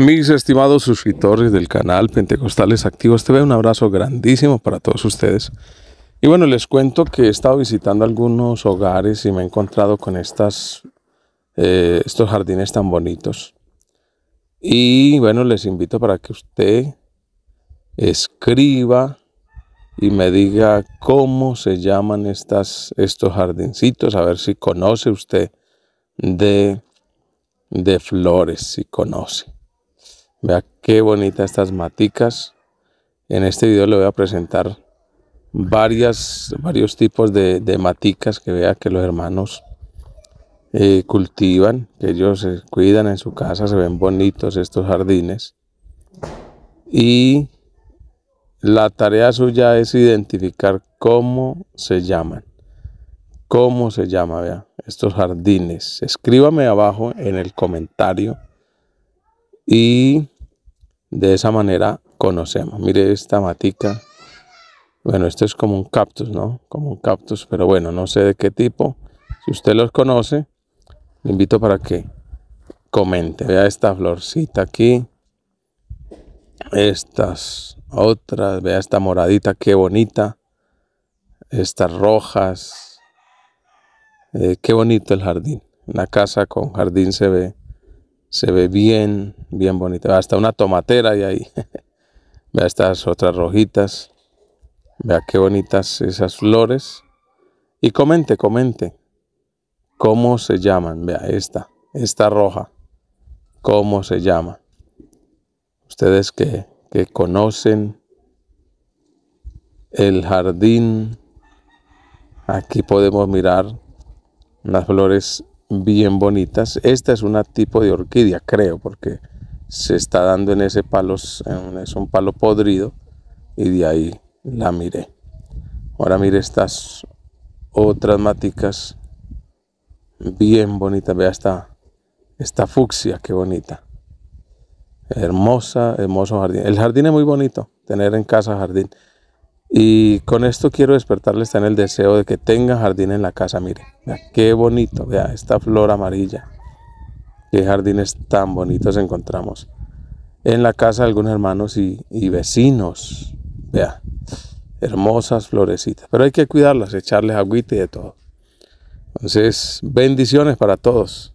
Mis estimados suscriptores del canal Pentecostales Activos te veo un abrazo grandísimo para todos ustedes. Y bueno, les cuento que he estado visitando algunos hogares y me he encontrado con estas, eh, estos jardines tan bonitos. Y bueno, les invito para que usted escriba y me diga cómo se llaman estas, estos jardincitos, a ver si conoce usted de, de flores, si conoce. Vea qué bonitas estas maticas. En este video le voy a presentar varias, varios tipos de, maticas que vea que los hermanos eh, cultivan, que ellos se cuidan en su casa, se ven bonitos estos jardines. Y la tarea suya es identificar cómo se llaman. ¿Cómo se llama, estos jardines? Escríbame abajo en el comentario y de esa manera conocemos. Mire esta matica. Bueno, esto es como un cactus, ¿no? Como un cactus, pero bueno, no sé de qué tipo. Si usted los conoce, le invito para que comente. Vea esta florcita aquí. Estas otras. Vea esta moradita, qué bonita. Estas rojas. Eh, qué bonito el jardín. Una casa con jardín se ve se ve bien, bien bonito. Hasta una tomatera y ahí. Vea estas otras rojitas. Vea qué bonitas esas flores. Y comente, comente. ¿Cómo se llaman? Vea, esta, esta roja. ¿Cómo se llama? Ustedes que, que conocen el jardín. Aquí podemos mirar las flores bien bonitas. Esta es una tipo de orquídea, creo, porque se está dando en ese palo, es un palo podrido y de ahí la miré. Ahora mire estas otras maticas bien bonitas. Vea esta, esta fucsia, qué bonita. Hermosa, hermoso jardín. El jardín es muy bonito, tener en casa jardín. Y con esto quiero despertarles también el deseo de que tengan jardín en la casa. Miren, qué bonito, vea, esta flor amarilla. Qué jardines tan bonitos encontramos en la casa de algunos hermanos y, y vecinos. Vea, hermosas florecitas. Pero hay que cuidarlas, echarles agüita y de todo. Entonces, bendiciones para todos.